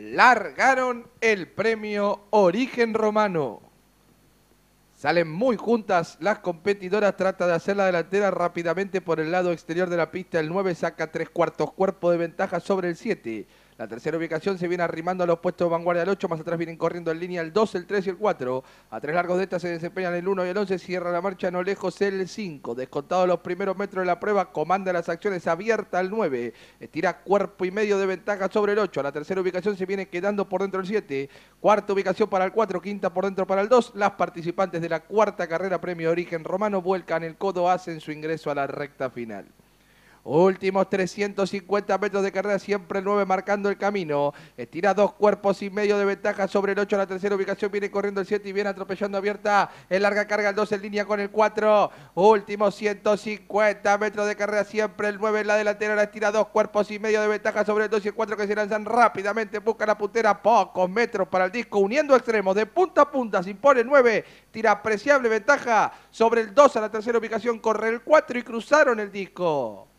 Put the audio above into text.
largaron el premio Origen Romano. Salen muy juntas las competidoras, trata de hacer la delantera rápidamente por el lado exterior de la pista. El 9 saca tres cuartos cuerpo de ventaja sobre el 7. La tercera ubicación se viene arrimando a los puestos de vanguardia del 8, más atrás vienen corriendo en línea el 2, el 3 y el 4. A tres largos de estas se desempeñan el 1 y el 11, cierra la marcha no lejos el 5. Descontados los primeros metros de la prueba, comanda las acciones abierta al 9. Estira cuerpo y medio de ventaja sobre el 8. A la tercera ubicación se viene quedando por dentro el 7. Cuarta ubicación para el 4, quinta por dentro para el 2. Las participantes de la cuarta carrera Premio Origen Romano vuelcan el codo, hacen su ingreso a la recta final. Últimos 350 metros de carrera, siempre el 9 marcando el camino. Estira dos cuerpos y medio de ventaja sobre el 8 a la tercera ubicación. Viene corriendo el 7 y viene atropellando abierta. En larga carga el 2 en línea con el 4. Últimos 150 metros de carrera, siempre el 9 en la delantera. La estira dos cuerpos y medio de ventaja sobre el 2 y el 4 que se lanzan rápidamente. Busca la puntera, pocos metros para el disco, uniendo extremos de punta a punta. Se impone el 9, tira apreciable ventaja sobre el 2 a la tercera ubicación. Corre el 4 y cruzaron el disco.